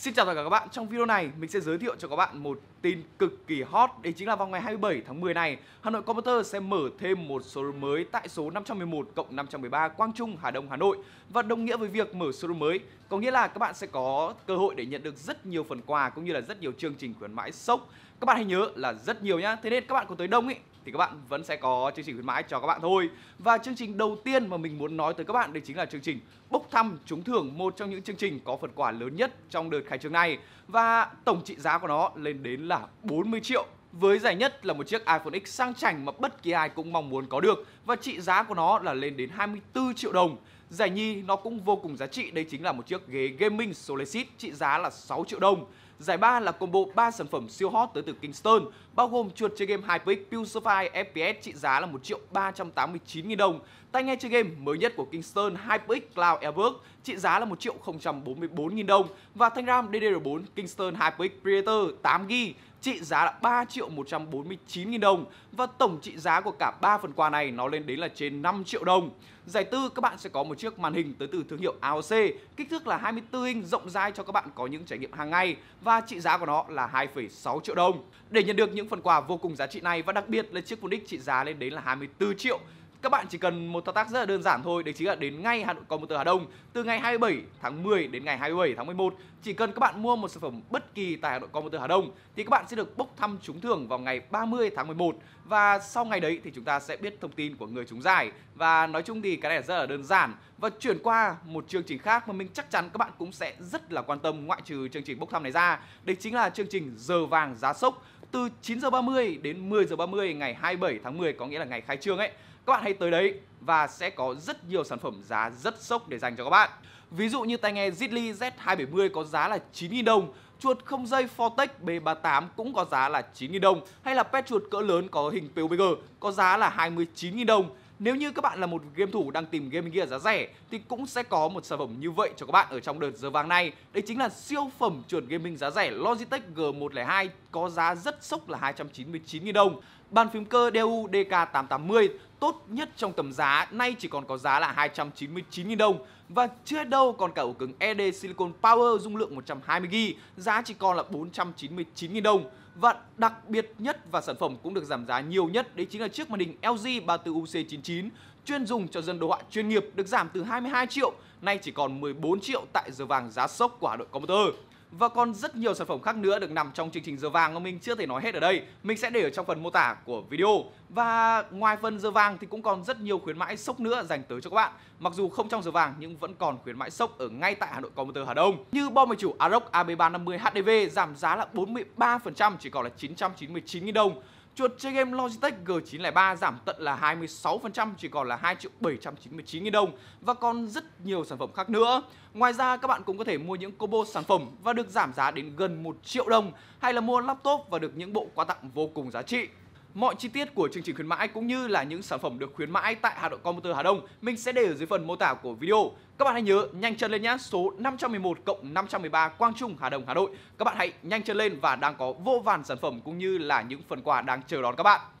Xin chào tất cả các bạn, trong video này mình sẽ giới thiệu cho các bạn một tin cực kỳ hot Đấy chính là vào ngày 27 tháng 10 này Hà Nội Computer sẽ mở thêm một showroom mới tại số 511 cộng 513 Quang Trung, Hà Đông, Hà Nội Và đồng nghĩa với việc mở showroom mới Có nghĩa là các bạn sẽ có cơ hội để nhận được rất nhiều phần quà cũng như là rất nhiều chương trình khuyến mãi sốc Các bạn hãy nhớ là rất nhiều nhá Thế nên các bạn có tới đông ý thì các bạn vẫn sẽ có chương trình khuyến mãi cho các bạn thôi. Và chương trình đầu tiên mà mình muốn nói tới các bạn đây chính là chương trình bốc thăm trúng thưởng một trong những chương trình có phần quà lớn nhất trong đợt khai trương này và tổng trị giá của nó lên đến là 40 triệu với giải nhất là một chiếc iPhone X sang chảnh mà bất kỳ ai cũng mong muốn có được và trị giá của nó là lên đến 24 triệu đồng. Giải nhì nó cũng vô cùng giá trị, đây chính là một chiếc ghế gaming Solecis trị giá là 6 triệu đồng. Giải ba là combo 3 sản phẩm siêu hot tới từ Kingston, bao gồm chuột chơi game HyperX Pulsify FPS trị giá là 1 triệu 389 000 đồng, tai nghe chơi game mới nhất của Kingston HyperX Cloud Airwork trị giá là 1 triệu 044 000 đồng và thanh RAM DDR4 Kingston HyperX Predator 8GB trị giá là 3 triệu 149 nghìn đồng và tổng trị giá của cả 3 phần quà này nó lên đến là trên 5 triệu đồng. Giải tư các bạn sẽ có một chiếc màn hình tới từ thương hiệu AOC, kích thước là 24 inch rộng rãi cho các bạn có những trải nghiệm hàng ngày và trị giá của nó là 2,6 triệu đồng. Để nhận được những phần quà vô cùng giá trị này và đặc biệt là chiếc vô đích trị giá lên đến là 24 triệu các bạn chỉ cần một thao tác rất là đơn giản thôi, đấy chính là đến ngay Hà Nội Computer Hà Đông từ ngày 27 tháng 10 đến ngày 27 tháng 11. Chỉ cần các bạn mua một sản phẩm bất kỳ tại Hà Nội Computer Hà Đông thì các bạn sẽ được bốc thăm trúng thưởng vào ngày 30 tháng 11 và sau ngày đấy thì chúng ta sẽ biết thông tin của người trúng giải và nói chung thì cái này rất là đơn giản và chuyển qua một chương trình khác mà mình chắc chắn các bạn cũng sẽ rất là quan tâm ngoại trừ chương trình bốc thăm này ra. Đấy chính là chương trình giờ vàng giá sốc từ 9 giờ 30 đến 10 giờ 30 ngày 27 tháng 10 có nghĩa là ngày khai trương ấy các bạn hãy tới đấy và sẽ có rất nhiều sản phẩm giá rất sốc để dành cho các bạn. Ví dụ như tai nghe Zitly Z270 có giá là 9.000 đồng, chuột không dây Fortech B38 cũng có giá là 9.000 đồng hay là pet chuột cỡ lớn có hình PUBG có giá là 29.000 đồng nếu như các bạn là một game thủ đang tìm game Gear giá rẻ thì cũng sẽ có một sản phẩm như vậy cho các bạn ở trong đợt giờ vàng này. Đấy chính là siêu phẩm chuẩn gaming giá rẻ Logitech G102 có giá rất sốc là 299.000 đồng. Bàn phím cơ DU DK880 tốt nhất trong tầm giá nay chỉ còn có giá là 299.000 đồng. Và chưa đâu còn cả ổ cứng ED Silicon Power dung lượng 120GB, giá chỉ còn là 499.000 đồng. Và đặc biệt nhất và sản phẩm cũng được giảm giá nhiều nhất đấy chính là chiếc màn hình LG 34UC99 chuyên dùng cho dân đồ họa chuyên nghiệp được giảm từ 22 triệu nay chỉ còn 14 triệu tại giờ vàng giá sốc của Hà Nội Computer và còn rất nhiều sản phẩm khác nữa được nằm trong chương trình giờ vàng mà mình chưa thể nói hết ở đây mình sẽ để ở trong phần mô tả của video và ngoài phần giờ vàng thì cũng còn rất nhiều khuyến mãi sốc nữa dành tới cho các bạn mặc dù không trong giờ vàng nhưng vẫn còn khuyến mãi sốc ở ngay tại Hà Nội Computer Hà Đông như bom mạch chủ Aroc AB350 HDV giảm giá là 43% chỉ còn là 999.000 đồng Chuột chơi game Logitech G903 giảm tận là 26% chỉ còn là 2 triệu 799 nghìn đồng và còn rất nhiều sản phẩm khác nữa. Ngoài ra các bạn cũng có thể mua những combo sản phẩm và được giảm giá đến gần 1 triệu đồng hay là mua laptop và được những bộ quà tặng vô cùng giá trị. Mọi chi tiết của chương trình khuyến mãi cũng như là những sản phẩm được khuyến mãi tại Hà Nội Computer Hà Đông mình sẽ để ở dưới phần mô tả của video. Các bạn hãy nhớ nhanh chân lên nhé số 511 cộng 513 Quang Trung Hà Đông Hà Nội. Các bạn hãy nhanh chân lên và đang có vô vàn sản phẩm cũng như là những phần quà đang chờ đón các bạn.